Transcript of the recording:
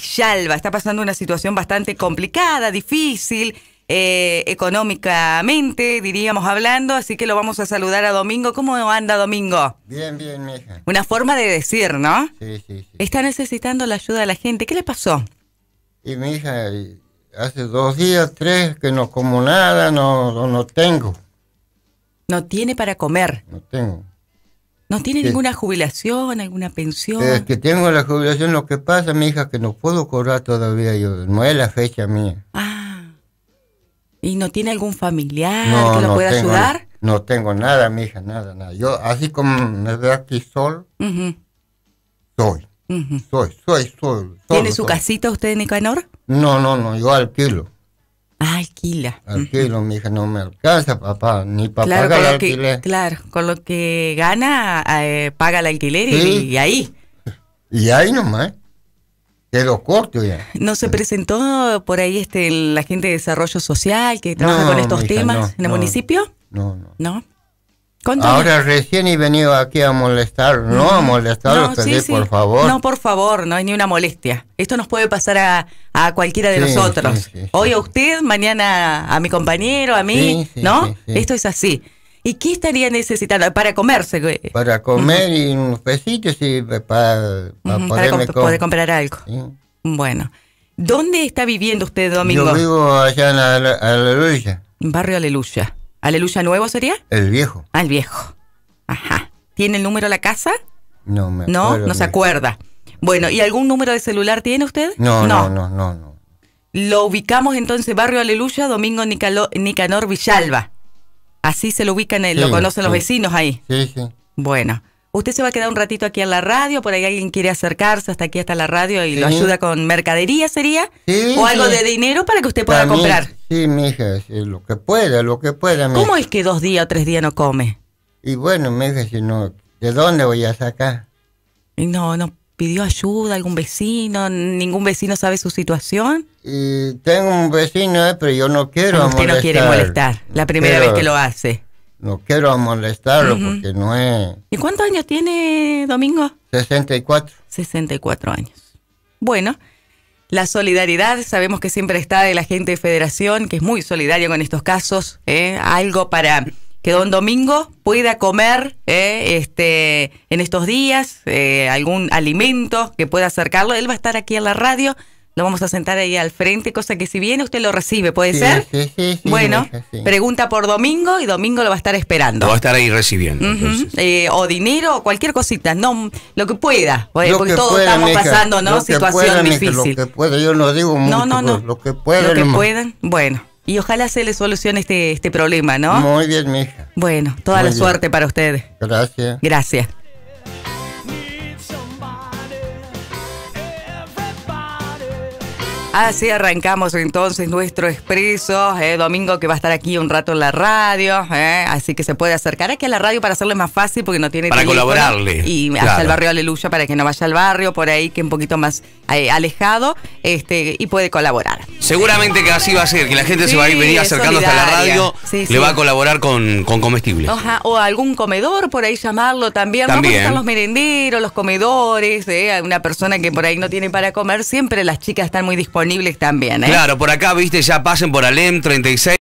Villalba. Está pasando una situación bastante complicada, difícil, eh, económicamente, diríamos hablando, así que lo vamos a saludar a Domingo. ¿Cómo anda Domingo? Bien, bien, hija. Una forma de decir, ¿no? Sí, sí, sí. Está necesitando la ayuda de la gente. ¿Qué le pasó? Y mi hija, hace dos días, tres, que no como nada, no, no tengo. No tiene para comer. No tengo. ¿No tiene ninguna jubilación, alguna pensión? Es que tengo la jubilación, lo que pasa, mi hija, que no puedo cobrar todavía yo, no es la fecha mía. Ah. ¿Y no tiene algún familiar que lo pueda ayudar? No tengo nada, mi hija, nada, nada. Yo, así como me veo aquí solo, soy, soy, soy, soy, ¿Tiene su casita usted, Nicanor? No, no, no, yo alquilo alquila. Alquilo, mi hija no me alcanza, papá, ni para claro, pagar alquiler. claro, con lo que gana, eh, paga el alquiler y, ahí. Y ahí nomás. Quedó corto ya. ¿No se presentó por ahí este la gente de desarrollo social que trabaja con estos temas en el municipio? No, no. ¿No? Ahora recién he venido aquí a molestar, no a molestar no, eh, por favor. No, por favor, no hay ni una molestia. Esto nos puede pasar a, cualquiera de nosotros. Hoy a usted, mañana a mi compañero, a mí, ¿no? Esto es así. ¿Y qué estaría necesitando para comerse? Eh. Para comer y unos pesitos y para, para, para poder comprar algo. Bueno, ¿dónde está viviendo usted, Domingo? Yo vivo allá en Aleluya. Barrio Aleluya. ¿Aleluya nuevo sería? El viejo. el viejo. Ajá. ¿Tiene el número de la casa? No, me No, no se acuerda. Bueno, ¿y algún número de celular tiene usted? No, no, no, no. no, Lo ubicamos entonces, Barrio Aleluya, Domingo Nicalo, Nicanor Villalba. Así se lo ubican, eh, lo conocen los vecinos ahí. Sí, sí. Bueno, usted se va a quedar un ratito aquí en la radio, por ahí alguien quiere acercarse hasta aquí, hasta la radio y lo ayuda con mercadería, ¿sería? o algo de dinero para que usted pueda comprar. Sí, mija, hija, lo que pueda, lo que pueda. ¿Cómo es que dos días o tres días no come? Y bueno, hija, si no, ¿de dónde voy a sacar? No, no pidió ayuda, algún vecino, ningún vecino sabe su situación. Y tengo un vecino, eh, pero yo no quiero Usted molestar. no quiere molestar, la primera vez que lo hace. No quiero molestarlo porque no es... ¿Y cuántos años tiene Domingo? 64. 64 años. Bueno, la solidaridad. Sabemos que siempre está de la gente de Federación, que es muy solidario con estos casos. ¿eh? Algo para que don Domingo pueda comer ¿eh? este, en estos días, eh, algún alimento que pueda acercarlo. Él va a estar aquí en la radio lo vamos a sentar ahí al frente, cosa que si viene usted lo recibe, ¿puede ser? Sí, sí, bueno, pregunta por domingo y domingo lo va a estar esperando. Lo va a estar ahí recibiendo. Eh, o dinero o cualquier cosita, no, lo que pueda, eh, porque que estamos pasando, ¿no? Situación difícil. lo que pueda, yo no digo mucho, no, no, lo que puedan. bueno. Y ojalá se le solucione este, este problema, ¿no? Muy bien, mija. Bueno, toda la suerte para ustedes. Gracias. Gracias. Así arrancamos entonces nuestro expreso. Eh, domingo que va a estar aquí un rato en la radio. Eh, así que se puede acercar aquí a la radio para hacerle más fácil porque no tiene Para colaborarle. Y hasta el barrio Aleluya para que no vaya al barrio, por ahí que un poquito más eh, alejado. este Y puede colaborar. Seguramente que así va a ser, que la gente se va a ir venir acercando a hasta la radio. Le va a colaborar con, con comestibles. o algún comedor, por ahí llamarlo también. también. Vamos a estar los merenderos, los comedores. una persona que por ahí no tiene para comer. Siempre las chicas están muy disponibles también. ¿eh? Claro, por acá, viste, ya pasen por Alem 36.